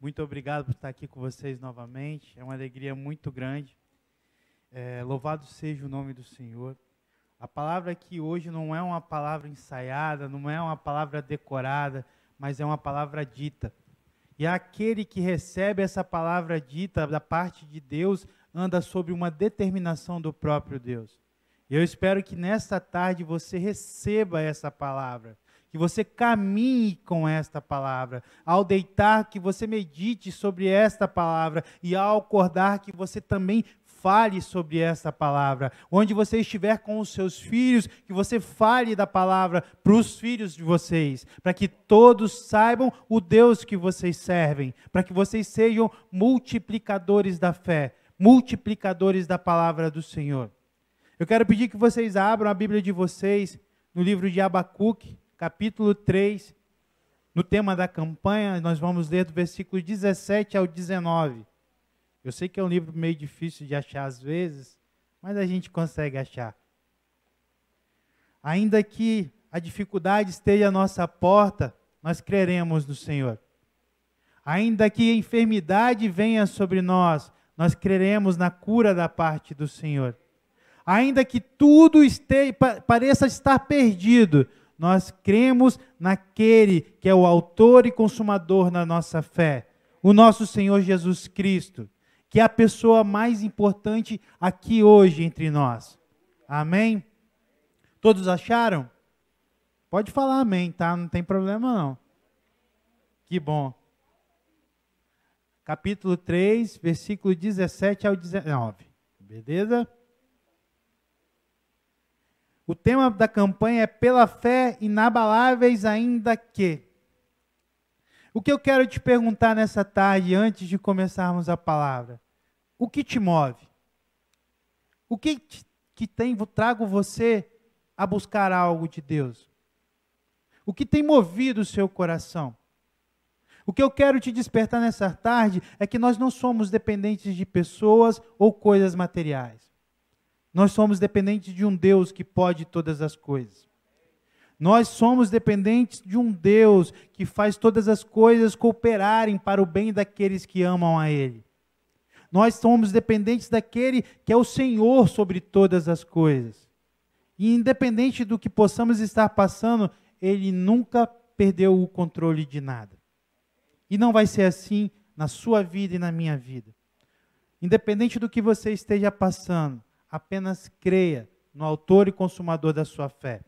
Muito obrigado por estar aqui com vocês novamente. É uma alegria muito grande. É, louvado seja o nome do Senhor. A palavra aqui hoje não é uma palavra ensaiada, não é uma palavra decorada, mas é uma palavra dita. E aquele que recebe essa palavra dita da parte de Deus anda sobre uma determinação do próprio Deus. E Eu espero que nesta tarde você receba essa palavra que você caminhe com esta palavra. Ao deitar, que você medite sobre esta palavra. E ao acordar, que você também fale sobre esta palavra. Onde você estiver com os seus filhos, que você fale da palavra para os filhos de vocês, para que todos saibam o Deus que vocês servem, para que vocês sejam multiplicadores da fé, multiplicadores da palavra do Senhor. Eu quero pedir que vocês abram a Bíblia de vocês no livro de Abacuque, capítulo 3. No tema da campanha, nós vamos ler do versículo 17 ao 19. Eu sei que é um livro meio difícil de achar às vezes, mas a gente consegue achar. Ainda que a dificuldade esteja à nossa porta, nós creremos no Senhor. Ainda que a enfermidade venha sobre nós, nós creremos na cura da parte do Senhor. Ainda que tudo esteja, pareça estar perdido, nós cremos naquele que é o autor e consumador da nossa fé, o nosso Senhor Jesus Cristo, que é a pessoa mais importante aqui hoje entre nós. Amém? Todos acharam? Pode falar amém, tá? Não tem problema não. Que bom. Capítulo 3, versículo 17 ao 19. Beleza? O tema da campanha é Pela fé, inabaláveis ainda que. O que eu quero te perguntar nessa tarde, antes de começarmos a palavra? O que te move? O que, te, que tem, trago você a buscar algo de Deus? O que tem movido o seu coração? O que eu quero te despertar nessa tarde é que nós não somos dependentes de pessoas ou coisas materiais. Nós somos dependentes de um Deus que pode todas as coisas. Nós somos dependentes de um Deus que faz todas as coisas cooperarem para o bem daqueles que amam a Ele. Nós somos dependentes daquele que é o Senhor sobre todas as coisas. E independente do que possamos estar passando, Ele nunca perdeu o controle de nada. E não vai ser assim na sua vida e na minha vida. Independente do que você esteja passando, apenas creia no autor e consumador da sua fé.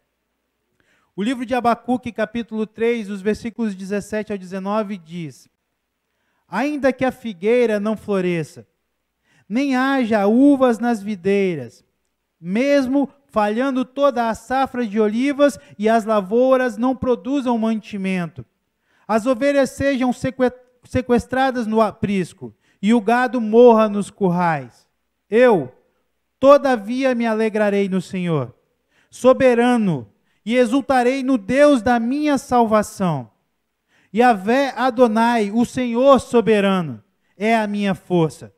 O livro de Abacuque, capítulo 3, os versículos 17 ao 19 diz: Ainda que a figueira não floresça, nem haja uvas nas videiras, mesmo falhando toda a safra de olivas e as lavouras não produzam mantimento, as ovelhas sejam sequestradas no aprisco e o gado morra nos currais. Eu, Todavia me alegrarei no Senhor, soberano, e exultarei no Deus da minha salvação. Yahvé Adonai, o Senhor soberano, é a minha força.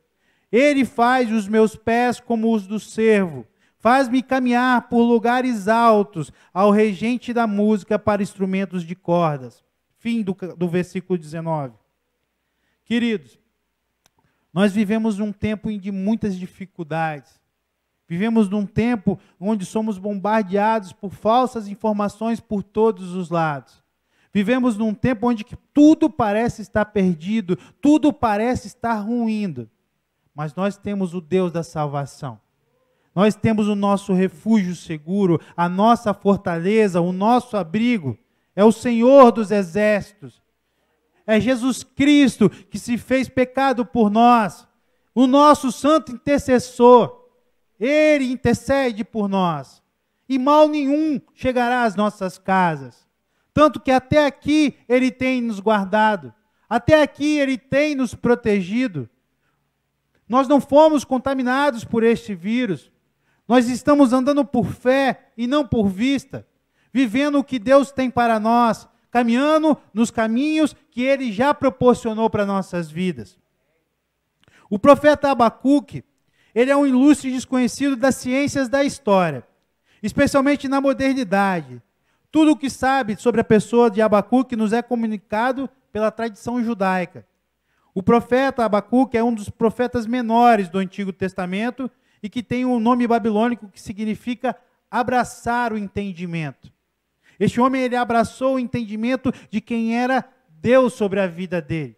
Ele faz os meus pés como os do servo, faz-me caminhar por lugares altos ao regente da música para instrumentos de cordas. Fim do, do versículo 19. Queridos, nós vivemos um tempo de muitas dificuldades Vivemos num tempo onde somos bombardeados por falsas informações por todos os lados. Vivemos num tempo onde tudo parece estar perdido, tudo parece estar ruindo. Mas nós temos o Deus da salvação. Nós temos o nosso refúgio seguro, a nossa fortaleza, o nosso abrigo. É o Senhor dos exércitos. É Jesus Cristo que se fez pecado por nós, o nosso santo intercessor. Ele intercede por nós. E mal nenhum chegará às nossas casas. Tanto que até aqui ele tem nos guardado. Até aqui ele tem nos protegido. Nós não fomos contaminados por este vírus. Nós estamos andando por fé e não por vista, vivendo o que Deus tem para nós, caminhando nos caminhos que ele já proporcionou para nossas vidas. O profeta Abacuque, ele é um ilustre desconhecido das ciências da história, especialmente na modernidade. Tudo o que sabe sobre a pessoa de Abacuque nos é comunicado pela tradição judaica. O profeta Abacuque é um dos profetas menores do Antigo Testamento e que tem um nome babilônico que significa abraçar o entendimento. Este homem ele abraçou o entendimento de quem era Deus sobre a vida dele.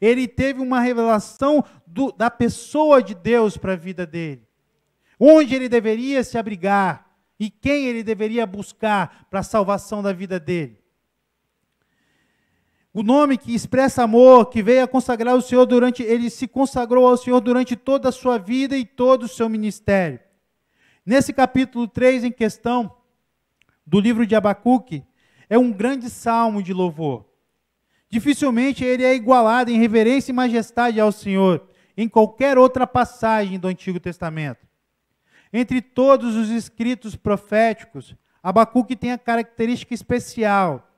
Ele teve uma revelação do, da pessoa de Deus para a vida dele. Onde ele deveria se abrigar e quem ele deveria buscar para a salvação da vida dele. O nome que expressa amor, que veio a consagrar o Senhor durante, ele se consagrou ao Senhor durante toda a sua vida e todo o seu ministério. Nesse capítulo 3 em questão do livro de Abacuque, é um grande salmo de louvor. Dificilmente ele é igualado em reverência e majestade ao Senhor em qualquer outra passagem do Antigo Testamento. Entre todos os escritos proféticos, Abacuque tem a característica especial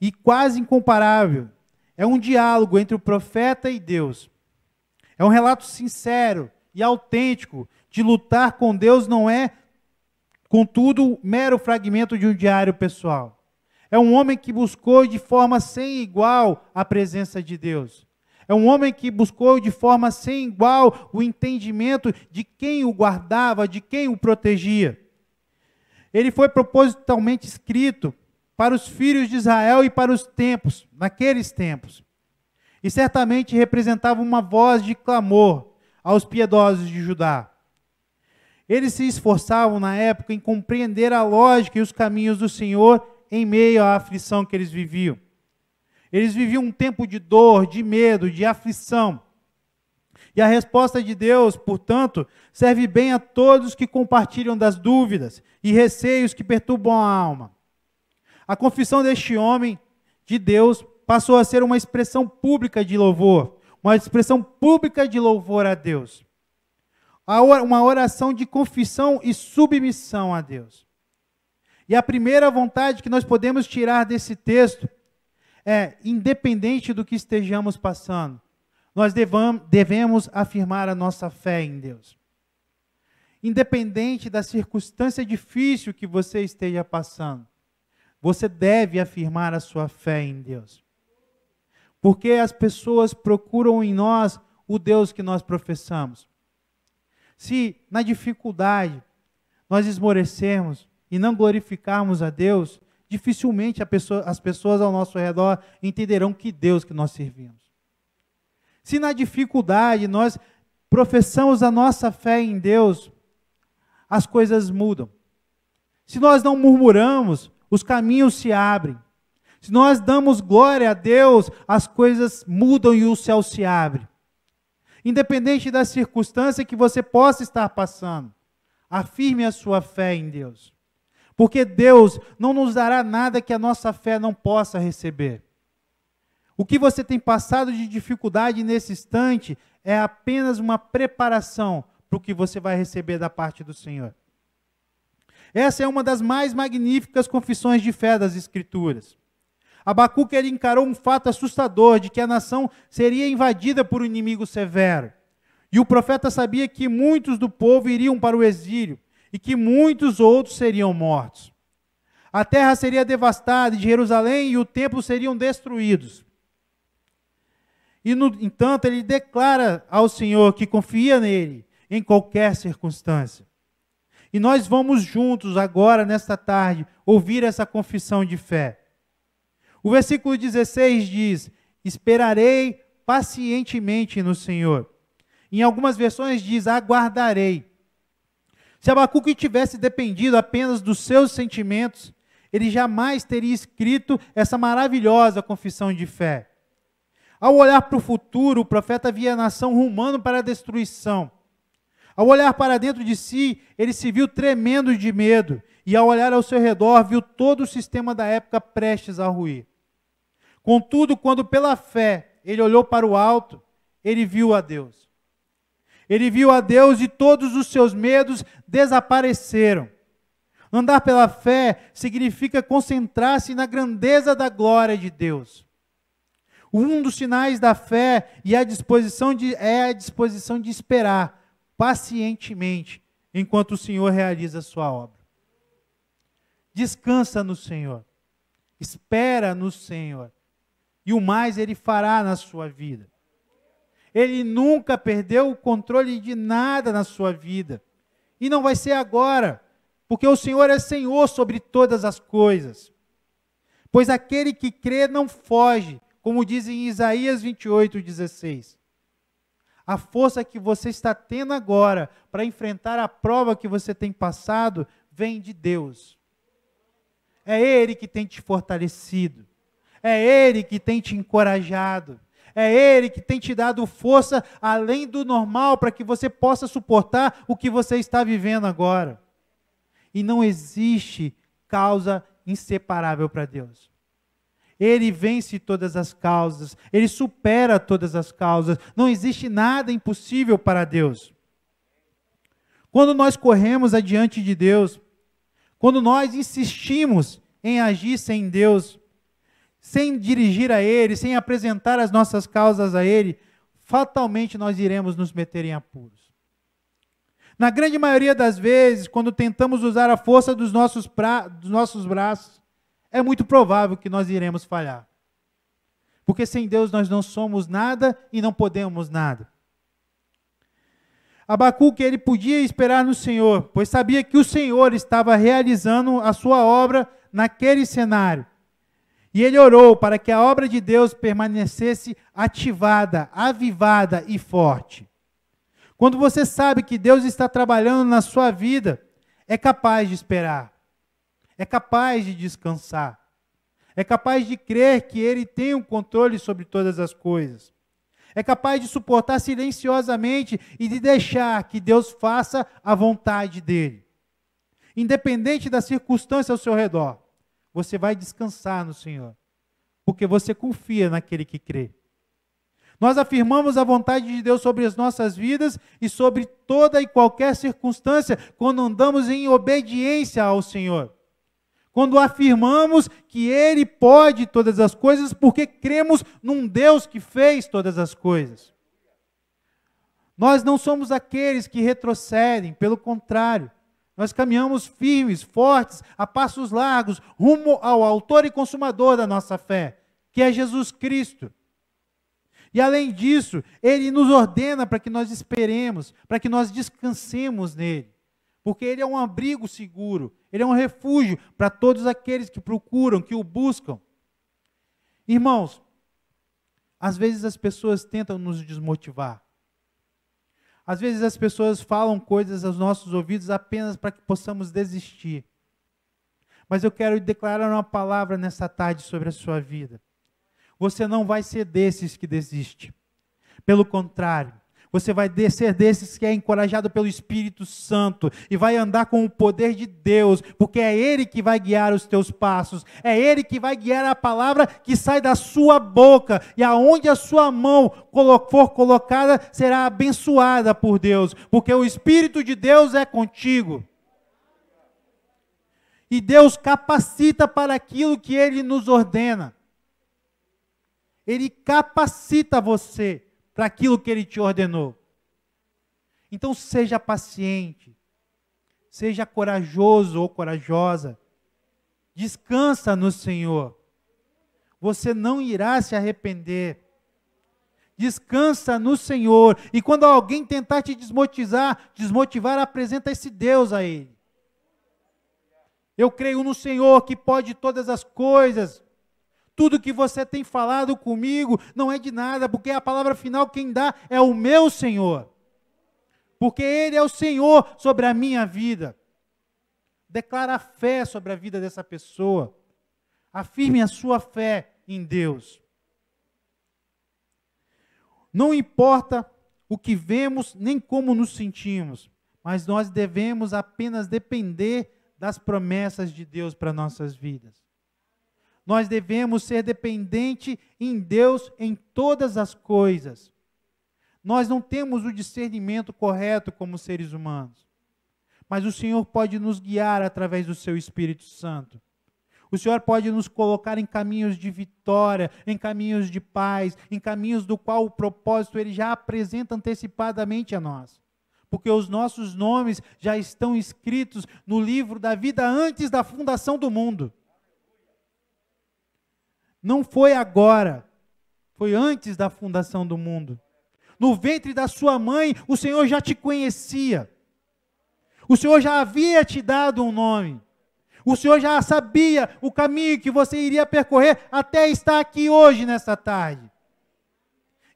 e quase incomparável. É um diálogo entre o profeta e Deus. É um relato sincero e autêntico de lutar com Deus, não é, contudo, mero fragmento de um diário pessoal. É um homem que buscou de forma sem igual a presença de Deus. É um homem que buscou de forma sem igual o entendimento de quem o guardava, de quem o protegia. Ele foi propositalmente escrito para os filhos de Israel e para os tempos, naqueles tempos. E certamente representava uma voz de clamor aos piedosos de Judá. Eles se esforçavam na época em compreender a lógica e os caminhos do Senhor em meio à aflição que eles viviam. Eles viviam um tempo de dor, de medo, de aflição. E a resposta de Deus, portanto, serve bem a todos que compartilham das dúvidas e receios que perturbam a alma. A confissão deste homem de Deus passou a ser uma expressão pública de louvor, uma expressão pública de louvor a Deus. Uma oração de confissão e submissão a Deus. E a primeira vontade que nós podemos tirar desse texto é: independente do que estejamos passando, nós devemos afirmar a nossa fé em Deus. Independente da circunstância difícil que você esteja passando, você deve afirmar a sua fé em Deus. Porque as pessoas procuram em nós o Deus que nós professamos. Se na dificuldade nós esmorecermos, e não glorificarmos a Deus, dificilmente pessoa, as pessoas ao nosso redor entenderão que Deus que nós servimos. Se na dificuldade nós professamos a nossa fé em Deus, as coisas mudam. Se nós não murmuramos, os caminhos se abrem. Se nós damos glória a Deus, as coisas mudam e o céu se abre. Independente da circunstância que você possa estar passando, afirme a sua fé em Deus. Porque Deus não nos dará nada que a nossa fé não possa receber. O que você tem passado de dificuldade nesse instante é apenas uma preparação para o que você vai receber da parte do Senhor. Essa é uma das mais magníficas confissões de fé das Escrituras. Abacuque ele encarou um fato assustador de que a nação seria invadida por um inimigo severo. E o profeta sabia que muitos do povo iriam para o exílio, e que muitos outros seriam mortos. A terra seria devastada de Jerusalém e o templo seriam destruídos. E, no entanto, ele declara ao Senhor que confia nele em qualquer circunstância. E nós vamos juntos agora, nesta tarde, ouvir essa confissão de fé. O versículo 16 diz: Esperarei pacientemente no Senhor. Em algumas versões diz: Aguardarei. Se Abacuque tivesse dependido apenas dos seus sentimentos, ele jamais teria escrito essa maravilhosa confissão de fé. Ao olhar para o futuro, o profeta via a nação rumando para a destruição. Ao olhar para dentro de si, ele se viu tremendo de medo, e ao olhar ao seu redor, viu todo o sistema da época prestes a ruir. Contudo, quando pela fé ele olhou para o alto, ele viu a Deus. Ele viu a Deus e todos os seus medos desapareceram. Andar pela fé significa concentrar-se na grandeza da glória de Deus. Um dos sinais da fé e a disposição de, é a disposição de esperar pacientemente enquanto o Senhor realiza a sua obra. Descansa no Senhor. Espera no Senhor. E o mais ele fará na sua vida. Ele nunca perdeu o controle de nada na sua vida. E não vai ser agora, porque o Senhor é Senhor sobre todas as coisas. Pois aquele que crê não foge, como diz em Isaías 28:16. A força que você está tendo agora para enfrentar a prova que você tem passado vem de Deus. É Ele que tem te fortalecido. É Ele que tem te encorajado. É Ele que tem te dado força além do normal para que você possa suportar o que você está vivendo agora. E não existe causa inseparável para Deus. Ele vence todas as causas, ele supera todas as causas. Não existe nada impossível para Deus. Quando nós corremos adiante de Deus, quando nós insistimos em agir sem Deus, sem dirigir a Ele, sem apresentar as nossas causas a Ele, fatalmente nós iremos nos meter em apuros. Na grande maioria das vezes, quando tentamos usar a força dos nossos, pra, dos nossos braços, é muito provável que nós iremos falhar. Porque sem Deus nós não somos nada e não podemos nada. Abacuque ele podia esperar no Senhor, pois sabia que o Senhor estava realizando a sua obra naquele cenário. E ele orou para que a obra de Deus permanecesse ativada, avivada e forte. Quando você sabe que Deus está trabalhando na sua vida, é capaz de esperar, é capaz de descansar, é capaz de crer que Ele tem o um controle sobre todas as coisas, é capaz de suportar silenciosamente e de deixar que Deus faça a vontade dele, independente da circunstância ao seu redor. Você vai descansar no Senhor, porque você confia naquele que crê. Nós afirmamos a vontade de Deus sobre as nossas vidas e sobre toda e qualquer circunstância quando andamos em obediência ao Senhor. Quando afirmamos que Ele pode todas as coisas, porque cremos num Deus que fez todas as coisas. Nós não somos aqueles que retrocedem, pelo contrário, nós caminhamos firmes, fortes, a passos largos, rumo ao autor e consumador da nossa fé, que é Jesus Cristo. E além disso, ele nos ordena para que nós esperemos, para que nós descansemos nele. Porque ele é um abrigo seguro, ele é um refúgio para todos aqueles que procuram, que o buscam. Irmãos, às vezes as pessoas tentam nos desmotivar. Às vezes as pessoas falam coisas aos nossos ouvidos apenas para que possamos desistir. Mas eu quero declarar uma palavra nessa tarde sobre a sua vida. Você não vai ser desses que desiste. Pelo contrário, você vai descer desses que é encorajado pelo Espírito Santo e vai andar com o poder de Deus, porque é Ele que vai guiar os teus passos, é Ele que vai guiar a palavra que sai da sua boca, e aonde a sua mão for colocada será abençoada por Deus, porque o Espírito de Deus é contigo. E Deus capacita para aquilo que Ele nos ordena. Ele capacita você para aquilo que ele te ordenou. Então seja paciente, seja corajoso ou corajosa, descansa no Senhor. Você não irá se arrepender. Descansa no Senhor. E quando alguém tentar te desmotivar, desmotivar, apresenta esse Deus a ele. Eu creio no Senhor que pode todas as coisas, tudo que você tem falado comigo não é de nada, porque a palavra final quem dá é o meu Senhor. Porque Ele é o Senhor sobre a minha vida. Declara a fé sobre a vida dessa pessoa. Afirme a sua fé em Deus. Não importa o que vemos nem como nos sentimos, mas nós devemos apenas depender das promessas de Deus para nossas vidas. Nós devemos ser dependente em Deus em todas as coisas. Nós não temos o discernimento correto como seres humanos, mas o Senhor pode nos guiar através do seu Espírito Santo. O Senhor pode nos colocar em caminhos de vitória, em caminhos de paz, em caminhos do qual o propósito ele já apresenta antecipadamente a nós. Porque os nossos nomes já estão escritos no livro da vida antes da fundação do mundo. Não foi agora, foi antes da fundação do mundo. No ventre da sua mãe, o Senhor já te conhecia. O Senhor já havia te dado um nome. O Senhor já sabia o caminho que você iria percorrer até estar aqui hoje, nessa tarde.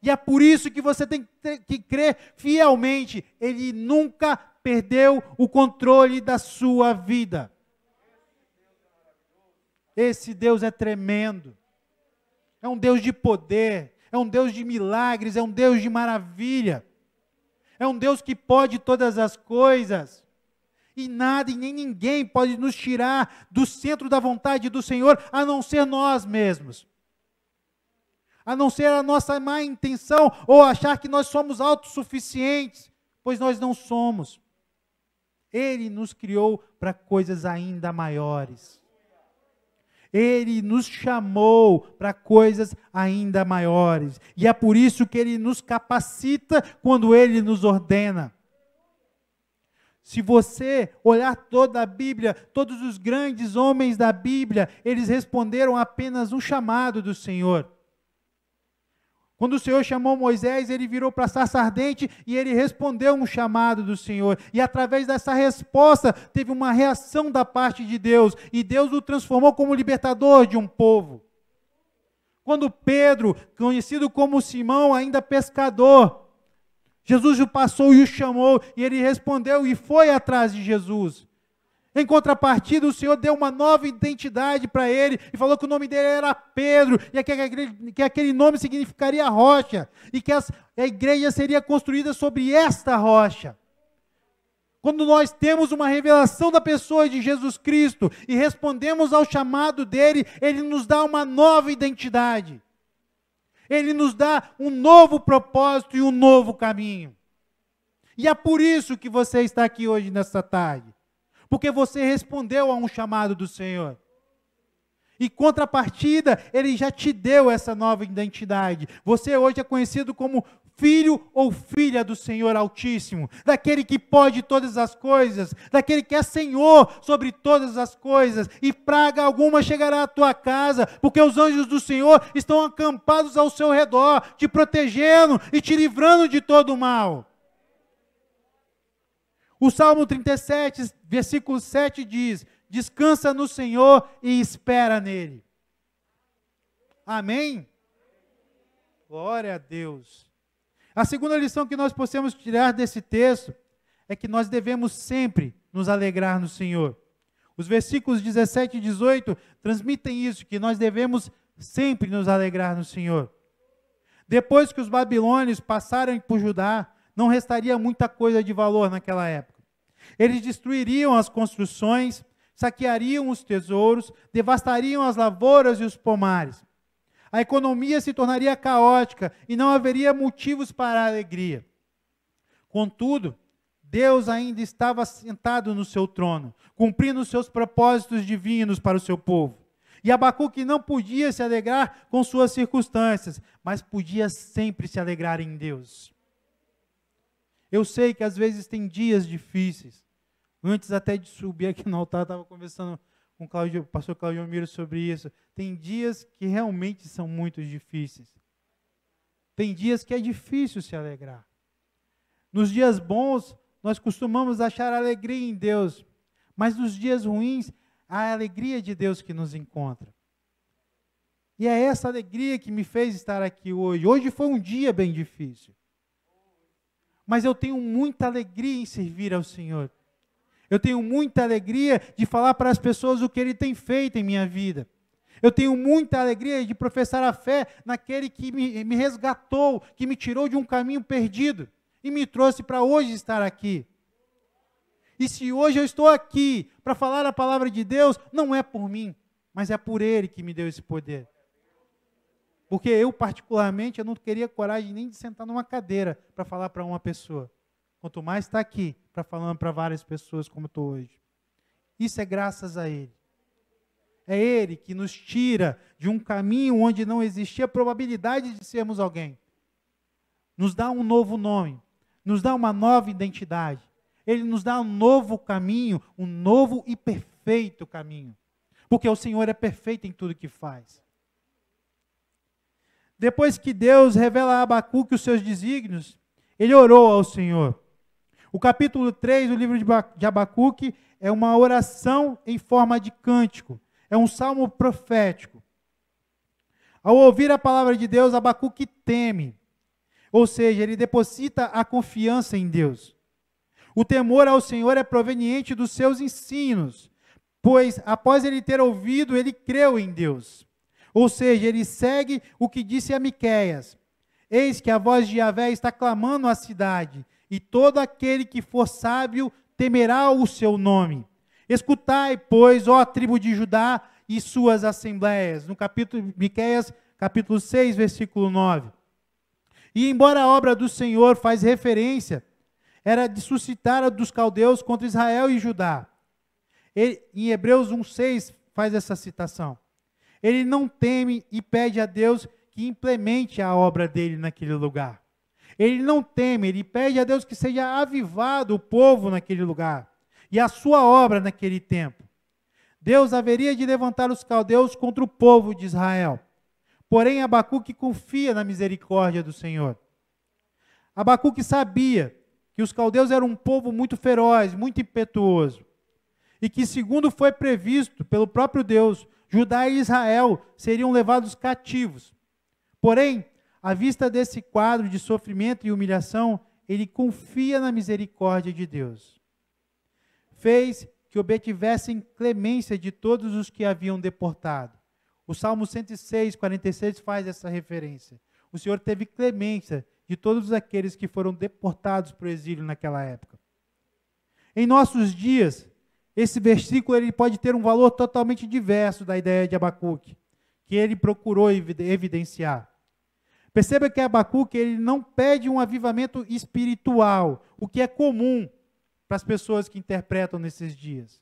E é por isso que você tem que crer fielmente: Ele nunca perdeu o controle da sua vida. Esse Deus é tremendo é um Deus de poder, é um Deus de milagres, é um Deus de maravilha. É um Deus que pode todas as coisas. E nada e nem ninguém pode nos tirar do centro da vontade do Senhor, a não ser nós mesmos. A não ser a nossa má intenção ou achar que nós somos autossuficientes, pois nós não somos. Ele nos criou para coisas ainda maiores. Ele nos chamou para coisas ainda maiores. E é por isso que ele nos capacita quando ele nos ordena. Se você olhar toda a Bíblia, todos os grandes homens da Bíblia, eles responderam apenas um chamado do Senhor. Quando o Senhor chamou Moisés, ele virou para a sarça ardente e ele respondeu um chamado do Senhor. E através dessa resposta, teve uma reação da parte de Deus. E Deus o transformou como libertador de um povo. Quando Pedro, conhecido como Simão, ainda pescador, Jesus o passou e o chamou, e ele respondeu e foi atrás de Jesus. Em contrapartida, o Senhor deu uma nova identidade para ele e falou que o nome dele era Pedro, e que aquele nome significaria rocha, e que a igreja seria construída sobre esta rocha. Quando nós temos uma revelação da pessoa de Jesus Cristo e respondemos ao chamado dele, ele nos dá uma nova identidade. Ele nos dá um novo propósito e um novo caminho. E é por isso que você está aqui hoje nessa tarde porque você respondeu a um chamado do Senhor. E contrapartida, ele já te deu essa nova identidade. Você hoje é conhecido como filho ou filha do Senhor Altíssimo, daquele que pode todas as coisas, daquele que é Senhor sobre todas as coisas, e praga alguma chegará à tua casa, porque os anjos do Senhor estão acampados ao seu redor, te protegendo e te livrando de todo o mal. O Salmo 37, versículo 7 diz: Descansa no Senhor e espera nele. Amém? Glória a Deus. A segunda lição que nós possamos tirar desse texto é que nós devemos sempre nos alegrar no Senhor. Os versículos 17 e 18 transmitem isso, que nós devemos sempre nos alegrar no Senhor. Depois que os babilônios passaram por Judá, não restaria muita coisa de valor naquela época. Eles destruiriam as construções, saqueariam os tesouros, devastariam as lavouras e os pomares. A economia se tornaria caótica e não haveria motivos para alegria. Contudo, Deus ainda estava sentado no seu trono, cumprindo os seus propósitos divinos para o seu povo. E Abacuque não podia se alegrar com suas circunstâncias, mas podia sempre se alegrar em Deus. Eu sei que às vezes tem dias difíceis. Antes até de subir aqui no altar, estava conversando com o, Claudio, o pastor Claudio Miro sobre isso. Tem dias que realmente são muito difíceis. Tem dias que é difícil se alegrar. Nos dias bons, nós costumamos achar alegria em Deus, mas nos dias ruins, a alegria de Deus que nos encontra. E é essa alegria que me fez estar aqui hoje. Hoje foi um dia bem difícil mas eu tenho muita alegria em servir ao Senhor. Eu tenho muita alegria de falar para as pessoas o que Ele tem feito em minha vida. Eu tenho muita alegria de professar a fé naquele que me, me resgatou, que me tirou de um caminho perdido e me trouxe para hoje estar aqui. E se hoje eu estou aqui para falar a palavra de Deus, não é por mim, mas é por Ele que me deu esse poder. Porque eu, particularmente, eu não queria coragem nem de sentar numa cadeira para falar para uma pessoa. Quanto mais está aqui para falando para várias pessoas como estou hoje. Isso é graças a Ele. É Ele que nos tira de um caminho onde não existia probabilidade de sermos alguém. Nos dá um novo nome, nos dá uma nova identidade. Ele nos dá um novo caminho, um novo e perfeito caminho. Porque o Senhor é perfeito em tudo que faz. Depois que Deus revela a Abacuque os seus desígnios, ele orou ao Senhor. O capítulo 3 do livro de Abacuque é uma oração em forma de cântico, é um salmo profético. Ao ouvir a palavra de Deus, Abacuque teme, ou seja, ele deposita a confiança em Deus. O temor ao Senhor é proveniente dos seus ensinos, pois após ele ter ouvido, ele creu em Deus. Ou seja, ele segue o que disse a Miquéias. Eis que a voz de Javé está clamando à cidade, e todo aquele que for sábio temerá o seu nome. Escutai, pois, ó tribo de Judá e suas assembléias. No capítulo Miquéias, capítulo 6, versículo 9. E embora a obra do Senhor faz referência, era de suscitar a dos caldeus contra Israel e Judá. Ele, em Hebreus 1:6 faz essa citação ele não teme e pede a Deus que implemente a obra dele naquele lugar. Ele não teme, ele pede a Deus que seja avivado o povo naquele lugar e a sua obra naquele tempo. Deus haveria de levantar os caldeus contra o povo de Israel. Porém, Abacuque confia na misericórdia do Senhor. Abacuque sabia que os caldeus eram um povo muito feroz, muito impetuoso, e que, segundo foi previsto pelo próprio Deus, Judá e Israel seriam levados cativos. Porém, à vista desse quadro de sofrimento e humilhação, ele confia na misericórdia de Deus. Fez que obtivessem clemência de todos os que haviam deportado. O Salmo 106, 46 faz essa referência. O Senhor teve clemência de todos aqueles que foram deportados para o exílio naquela época. Em nossos dias, esse versículo ele pode ter um valor totalmente diverso da ideia de Abacuque, que ele procurou evidenciar. Perceba que Abacuque ele não pede um avivamento espiritual, o que é comum para as pessoas que interpretam nesses dias.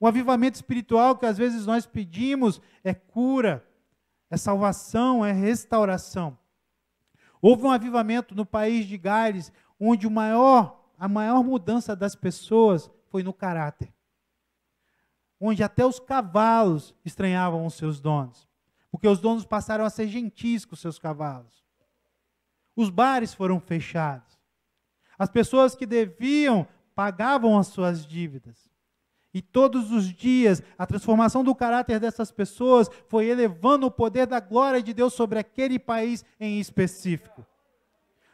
Um avivamento espiritual que às vezes nós pedimos é cura, é salvação, é restauração. Houve um avivamento no país de Gales, onde maior, a maior mudança das pessoas foi no caráter onde até os cavalos estranhavam os seus donos, porque os donos passaram a ser gentis com seus cavalos. Os bares foram fechados. As pessoas que deviam pagavam as suas dívidas. E todos os dias, a transformação do caráter dessas pessoas foi elevando o poder da glória de Deus sobre aquele país em específico.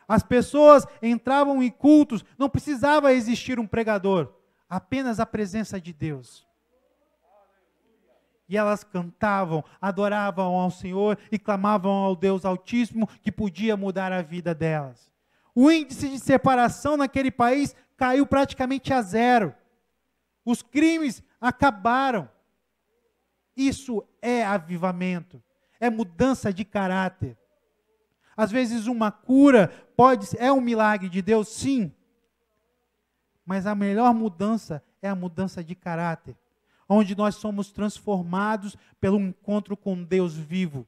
As pessoas entravam em cultos, não precisava existir um pregador, apenas a presença de Deus. E elas cantavam, adoravam ao Senhor e clamavam ao Deus Altíssimo que podia mudar a vida delas. O índice de separação naquele país caiu praticamente a zero. Os crimes acabaram. Isso é avivamento, é mudança de caráter. Às vezes uma cura pode é um milagre de Deus, sim. Mas a melhor mudança é a mudança de caráter onde nós somos transformados pelo encontro com Deus vivo,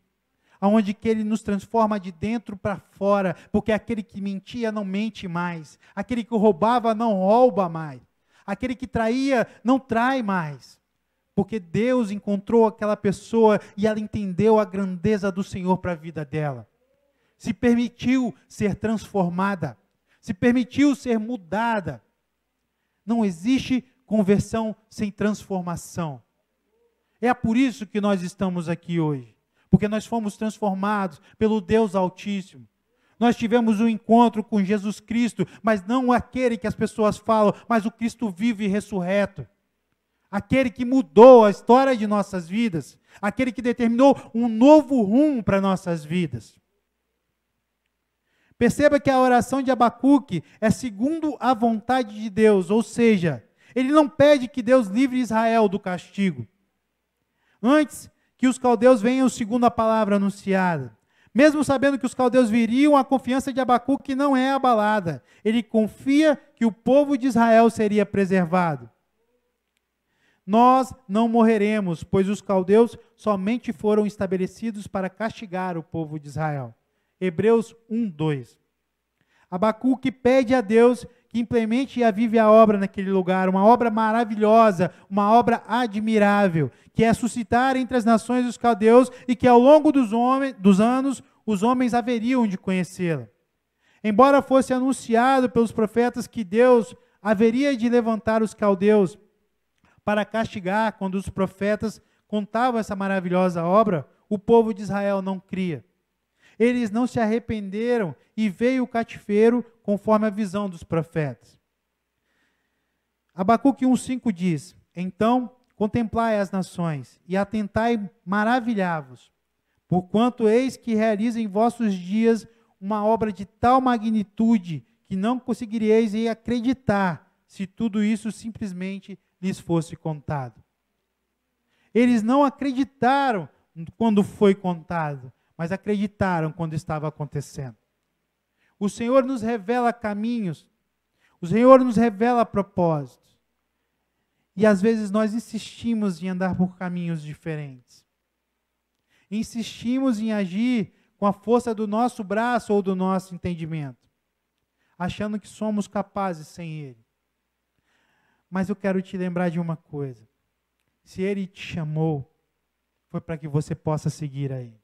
aonde que ele nos transforma de dentro para fora, porque aquele que mentia não mente mais, aquele que roubava não rouba mais, aquele que traía não trai mais. Porque Deus encontrou aquela pessoa e ela entendeu a grandeza do Senhor para a vida dela. Se permitiu ser transformada, se permitiu ser mudada. Não existe conversão sem transformação. É por isso que nós estamos aqui hoje, porque nós fomos transformados pelo Deus Altíssimo. Nós tivemos um encontro com Jesus Cristo, mas não aquele que as pessoas falam, mas o Cristo vivo e ressurreto. Aquele que mudou a história de nossas vidas, aquele que determinou um novo rumo para nossas vidas. Perceba que a oração de Abacuque é segundo a vontade de Deus, ou seja, ele não pede que Deus livre Israel do castigo. Antes que os caldeus venham segundo a palavra anunciada. Mesmo sabendo que os caldeus viriam, a confiança de Abacuque não é abalada. Ele confia que o povo de Israel seria preservado. Nós não morreremos, pois os caldeus somente foram estabelecidos para castigar o povo de Israel. Hebreus 1, 2. Abacuque pede a Deus que implemente e avive a obra naquele lugar, uma obra maravilhosa, uma obra admirável, que é suscitar entre as nações os caldeus e que ao longo dos, homens, dos anos os homens haveriam de conhecê-la. Embora fosse anunciado pelos profetas que Deus haveria de levantar os caldeus para castigar quando os profetas contavam essa maravilhosa obra, o povo de Israel não cria eles não se arrependeram e veio o cativeiro conforme a visão dos profetas. Abacuque 1,5 diz: Então contemplai as nações e atentai, maravilhavos, porquanto eis que realiza em vossos dias uma obra de tal magnitude que não conseguireis acreditar se tudo isso simplesmente lhes fosse contado. Eles não acreditaram quando foi contado mas acreditaram quando estava acontecendo. O Senhor nos revela caminhos, o Senhor nos revela propósitos. E às vezes nós insistimos em andar por caminhos diferentes. Insistimos em agir com a força do nosso braço ou do nosso entendimento, achando que somos capazes sem Ele. Mas eu quero te lembrar de uma coisa: se Ele te chamou, foi para que você possa seguir a Ele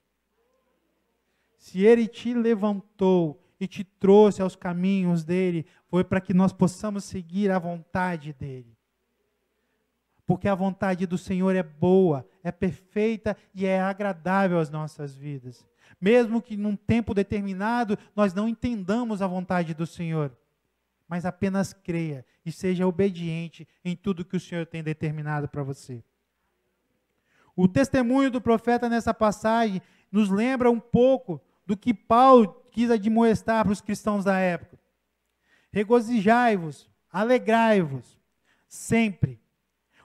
se ele te levantou e te trouxe aos caminhos dele, foi para que nós possamos seguir a vontade dele. Porque a vontade do Senhor é boa, é perfeita e é agradável às nossas vidas. Mesmo que num tempo determinado nós não entendamos a vontade do Senhor, mas apenas creia e seja obediente em tudo que o Senhor tem determinado para você. O testemunho do profeta nessa passagem nos lembra um pouco do que Paulo quis admoestar para os cristãos da época. Regozijai-vos, alegrai-vos, sempre.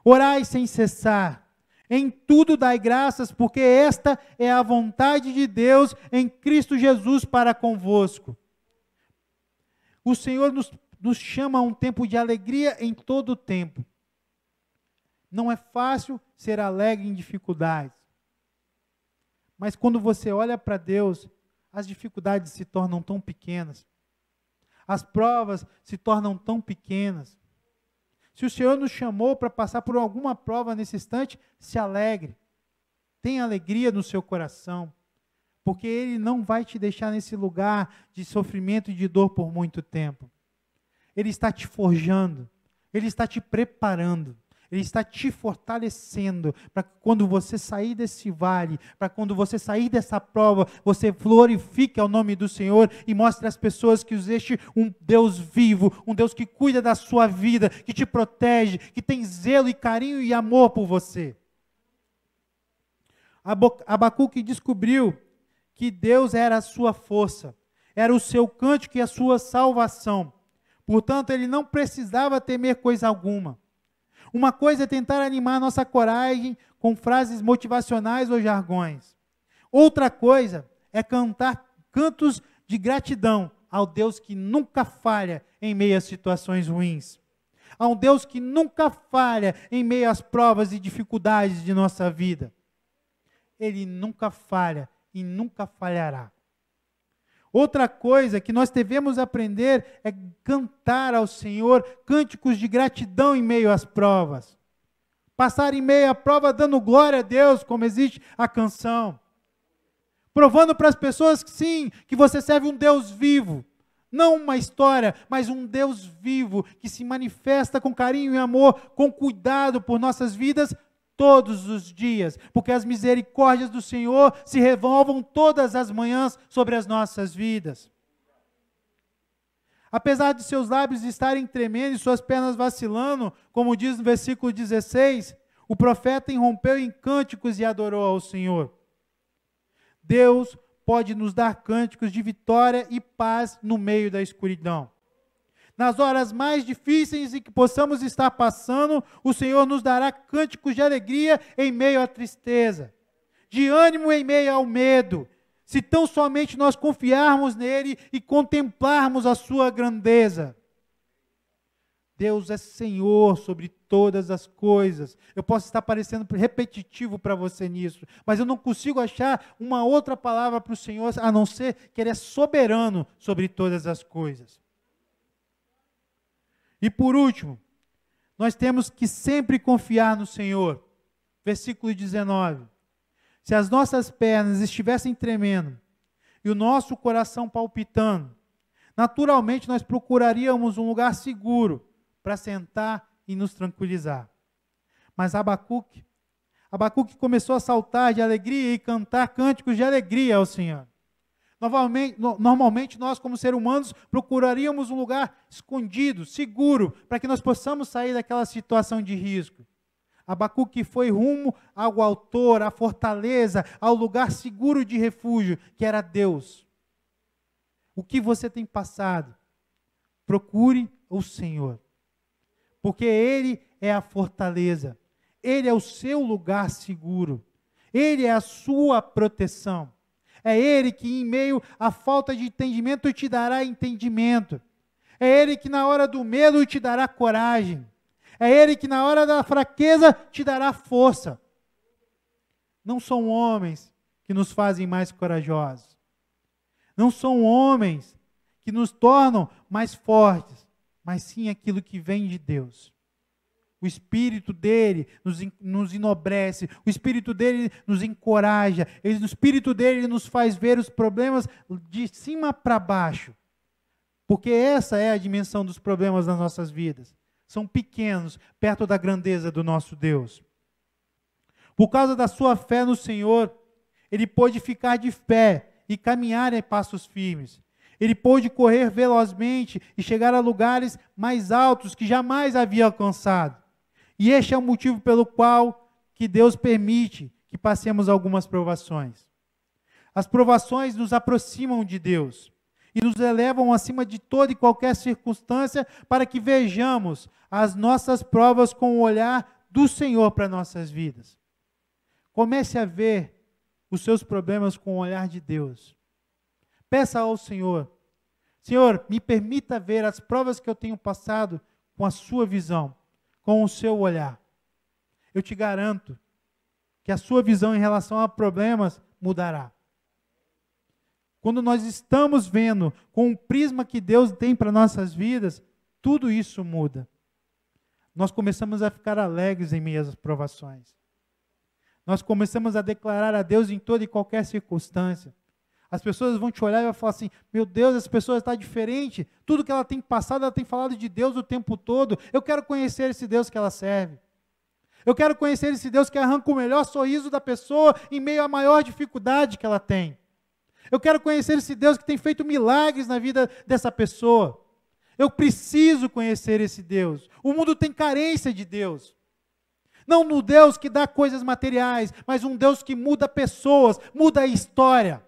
Orai sem cessar. Em tudo dai graças, porque esta é a vontade de Deus em Cristo Jesus para convosco. O Senhor nos, nos chama a um tempo de alegria em todo o tempo. Não é fácil ser alegre em dificuldades. Mas quando você olha para Deus as dificuldades se tornam tão pequenas, as provas se tornam tão pequenas. Se o Senhor nos chamou para passar por alguma prova nesse instante, se alegre. Tenha alegria no seu coração, porque Ele não vai te deixar nesse lugar de sofrimento e de dor por muito tempo. Ele está te forjando, Ele está te preparando. Ele está te fortalecendo para quando você sair desse vale, para quando você sair dessa prova, você glorifique ao nome do Senhor e mostre às pessoas que existe um Deus vivo, um Deus que cuida da sua vida, que te protege, que tem zelo e carinho e amor por você. Abacuque descobriu que Deus era a sua força, era o seu cântico e a sua salvação. Portanto, ele não precisava temer coisa alguma. Uma coisa é tentar animar nossa coragem com frases motivacionais ou jargões. Outra coisa é cantar cantos de gratidão ao Deus que nunca falha em meio às situações ruins. A um Deus que nunca falha em meio às provas e dificuldades de nossa vida. Ele nunca falha e nunca falhará. Outra coisa que nós devemos aprender é cantar ao Senhor cânticos de gratidão em meio às provas. Passar em meio à prova dando glória a Deus, como existe a canção. Provando para as pessoas que sim, que você serve um Deus vivo. Não uma história, mas um Deus vivo que se manifesta com carinho e amor, com cuidado por nossas vidas todos os dias, porque as misericórdias do Senhor se revolvam todas as manhãs sobre as nossas vidas. Apesar de seus lábios estarem tremendo e suas pernas vacilando, como diz no versículo 16, o profeta irrompeu em cânticos e adorou ao Senhor. Deus pode nos dar cânticos de vitória e paz no meio da escuridão. Nas horas mais difíceis em que possamos estar passando, o Senhor nos dará cânticos de alegria em meio à tristeza, de ânimo em meio ao medo, se tão somente nós confiarmos nele e contemplarmos a sua grandeza. Deus é Senhor sobre todas as coisas. Eu posso estar parecendo repetitivo para você nisso, mas eu não consigo achar uma outra palavra para o Senhor a não ser que Ele é soberano sobre todas as coisas. E por último, nós temos que sempre confiar no Senhor. Versículo 19. Se as nossas pernas estivessem tremendo e o nosso coração palpitando, naturalmente nós procuraríamos um lugar seguro para sentar e nos tranquilizar. Mas Abacuque, Abacuque começou a saltar de alegria e cantar cânticos de alegria ao Senhor. Normalmente, normalmente nós, como seres humanos, procuraríamos um lugar escondido, seguro, para que nós possamos sair daquela situação de risco. Abacuque foi rumo ao autor, à fortaleza, ao lugar seguro de refúgio, que era Deus. O que você tem passado? Procure o Senhor, porque Ele é a fortaleza, Ele é o seu lugar seguro, Ele é a sua proteção. É Ele que, em meio à falta de entendimento, te dará entendimento. É Ele que, na hora do medo, te dará coragem. É Ele que, na hora da fraqueza, te dará força. Não são homens que nos fazem mais corajosos. Não são homens que nos tornam mais fortes, mas sim aquilo que vem de Deus. O Espírito dele nos, nos enobrece, o Espírito dele nos encoraja, ele, o Espírito dele nos faz ver os problemas de cima para baixo. Porque essa é a dimensão dos problemas das nossas vidas. São pequenos, perto da grandeza do nosso Deus. Por causa da sua fé no Senhor, ele pôde ficar de pé e caminhar em passos firmes. Ele pôde correr velozmente e chegar a lugares mais altos que jamais havia alcançado. E este é o motivo pelo qual que Deus permite que passemos algumas provações. As provações nos aproximam de Deus e nos elevam acima de toda e qualquer circunstância para que vejamos as nossas provas com o olhar do Senhor para nossas vidas. Comece a ver os seus problemas com o olhar de Deus. Peça ao Senhor: Senhor, me permita ver as provas que eu tenho passado com a sua visão com o seu olhar. Eu te garanto que a sua visão em relação a problemas mudará. Quando nós estamos vendo com o prisma que Deus tem para nossas vidas, tudo isso muda. Nós começamos a ficar alegres em meio às provações. Nós começamos a declarar a Deus em toda e qualquer circunstância. As pessoas vão te olhar e vão falar assim: meu Deus, essa pessoa está diferente. Tudo que ela tem passado, ela tem falado de Deus o tempo todo. Eu quero conhecer esse Deus que ela serve. Eu quero conhecer esse Deus que arranca o melhor sorriso da pessoa em meio à maior dificuldade que ela tem. Eu quero conhecer esse Deus que tem feito milagres na vida dessa pessoa. Eu preciso conhecer esse Deus. O mundo tem carência de Deus. Não no Deus que dá coisas materiais, mas um Deus que muda pessoas, muda a história.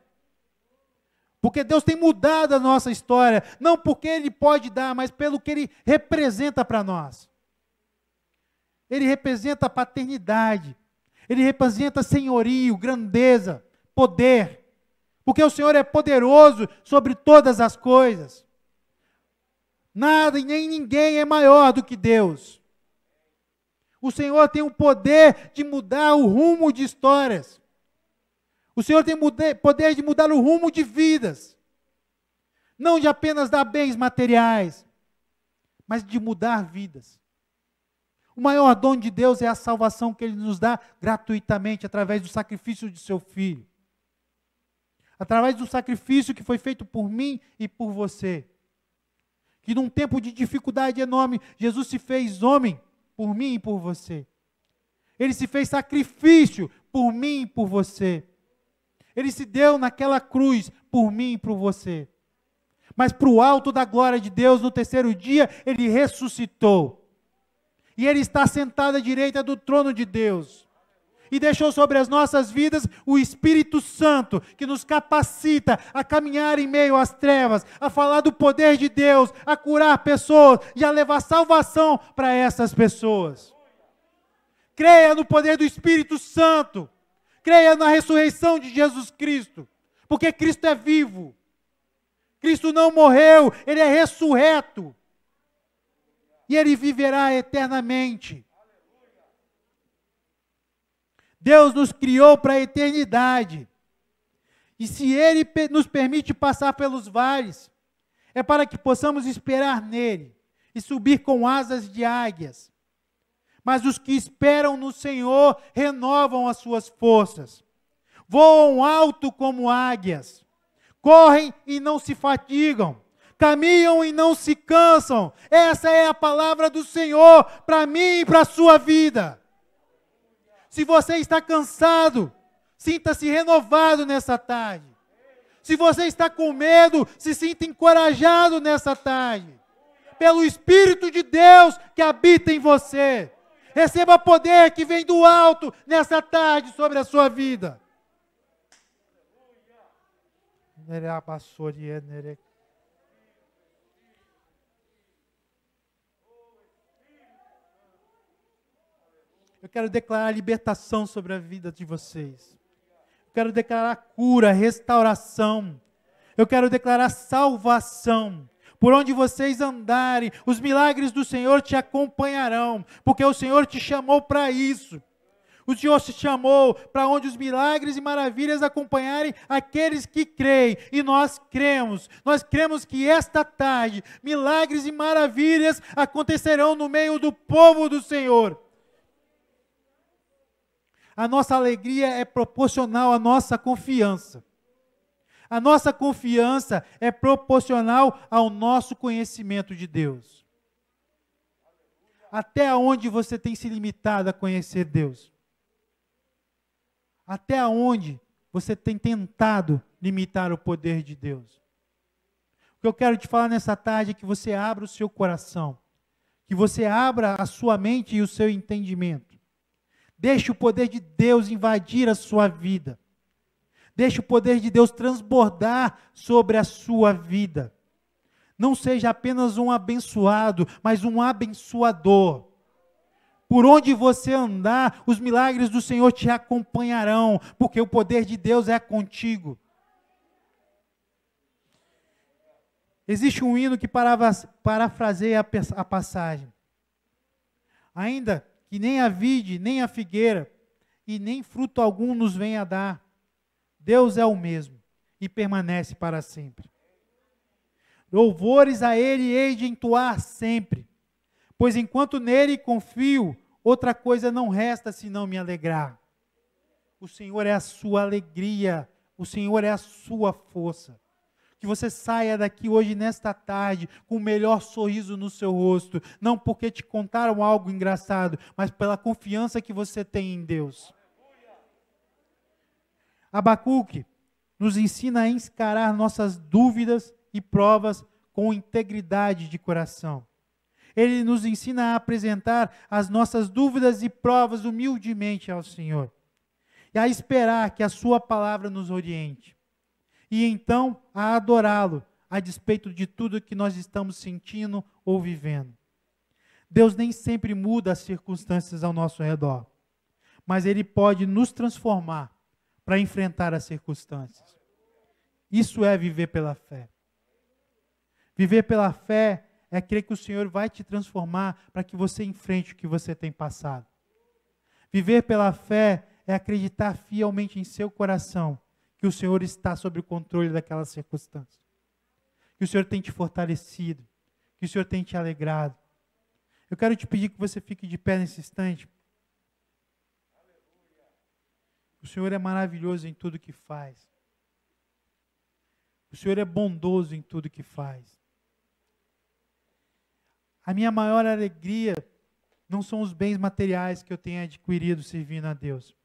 Porque Deus tem mudado a nossa história, não porque Ele pode dar, mas pelo que Ele representa para nós. Ele representa a paternidade, Ele representa senhorio, grandeza, poder. Porque o Senhor é poderoso sobre todas as coisas. Nada e nem ninguém é maior do que Deus. O Senhor tem o poder de mudar o rumo de histórias. O Senhor tem poder de mudar o rumo de vidas. Não de apenas dar bens materiais, mas de mudar vidas. O maior dom de Deus é a salvação que Ele nos dá gratuitamente através do sacrifício de Seu Filho. Através do sacrifício que foi feito por mim e por você. Que num tempo de dificuldade enorme, Jesus se fez homem por mim e por você. Ele se fez sacrifício por mim e por você. Ele se deu naquela cruz por mim e por você. Mas para o alto da glória de Deus, no terceiro dia, ele ressuscitou. E ele está sentado à direita do trono de Deus. E deixou sobre as nossas vidas o Espírito Santo, que nos capacita a caminhar em meio às trevas, a falar do poder de Deus, a curar pessoas e a levar salvação para essas pessoas. Creia no poder do Espírito Santo creia na ressurreição de Jesus Cristo, porque Cristo é vivo. Cristo não morreu, ele é ressurreto. E ele viverá eternamente. Deus nos criou para a eternidade. E se ele nos permite passar pelos vales, é para que possamos esperar nele e subir com asas de águias mas os que esperam no Senhor renovam as suas forças. Voam alto como águias, correm e não se fatigam, caminham e não se cansam. Essa é a palavra do Senhor para mim e para a sua vida. Se você está cansado, sinta-se renovado nessa tarde. Se você está com medo, se sinta encorajado nessa tarde. Pelo Espírito de Deus que habita em você. Receba poder que vem do alto nessa tarde sobre a sua vida. Eu quero declarar libertação sobre a vida de vocês. Eu quero declarar cura, restauração. Eu quero declarar salvação por onde vocês andarem, os milagres do Senhor te acompanharão, porque o Senhor te chamou para isso. O Senhor te chamou para onde os milagres e maravilhas acompanharem aqueles que creem, e nós cremos. Nós cremos que esta tarde milagres e maravilhas acontecerão no meio do povo do Senhor. A nossa alegria é proporcional à nossa confiança. A nossa confiança é proporcional ao nosso conhecimento de Deus. Até onde você tem se limitado a conhecer Deus? Até onde você tem tentado limitar o poder de Deus? O que eu quero te falar nessa tarde é que você abra o seu coração, que você abra a sua mente e o seu entendimento. Deixe o poder de Deus invadir a sua vida. Deixe o poder de Deus transbordar sobre a sua vida. Não seja apenas um abençoado, mas um abençoador. Por onde você andar, os milagres do Senhor te acompanharão, porque o poder de Deus é contigo. Existe um hino que parafraseia a, a passagem. Ainda que nem a vide, nem a figueira, e nem fruto algum nos venha dar, Deus é o mesmo e permanece para sempre. Louvores a Ele hei de entoar sempre, pois enquanto nele confio, outra coisa não resta senão me alegrar. O Senhor é a sua alegria, o Senhor é a sua força. Que você saia daqui hoje, nesta tarde, com o melhor sorriso no seu rosto, não porque te contaram algo engraçado, mas pela confiança que você tem em Deus. Abacuque nos ensina a encarar nossas dúvidas e provas com integridade de coração. Ele nos ensina a apresentar as nossas dúvidas e provas humildemente ao Senhor e a esperar que a Sua palavra nos oriente. E então a adorá-lo a despeito de tudo que nós estamos sentindo ou vivendo. Deus nem sempre muda as circunstâncias ao nosso redor, mas Ele pode nos transformar para enfrentar as circunstâncias. Isso é viver pela fé. Viver pela fé é crer que o Senhor vai te transformar para que você enfrente o que você tem passado. Viver pela fé é acreditar fielmente em seu coração que o Senhor está sob o controle daquela circunstância. Que o Senhor tem te fortalecido, que o Senhor tem te alegrado. Eu quero te pedir que você fique de pé nesse instante. O Senhor é maravilhoso em tudo que faz. O Senhor é bondoso em tudo que faz. A minha maior alegria não são os bens materiais que eu tenho adquirido servindo a Deus.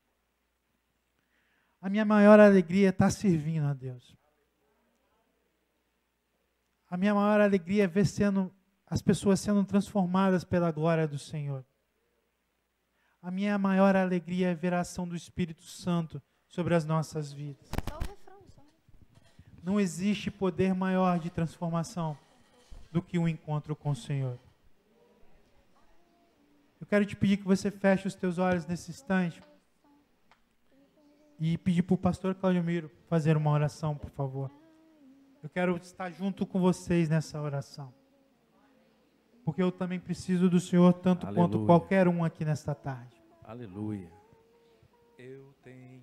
A minha maior alegria é estar servindo a Deus. A minha maior alegria é ver sendo, as pessoas sendo transformadas pela glória do Senhor. A minha maior alegria é ver a ação do Espírito Santo sobre as nossas vidas. Não existe poder maior de transformação do que um encontro com o Senhor. Eu quero te pedir que você feche os teus olhos nesse instante e pedir para o pastor Claudio Miro fazer uma oração, por favor. Eu quero estar junto com vocês nessa oração porque eu também preciso do Senhor tanto Aleluia. quanto qualquer um aqui nesta tarde. Aleluia. Eu tenho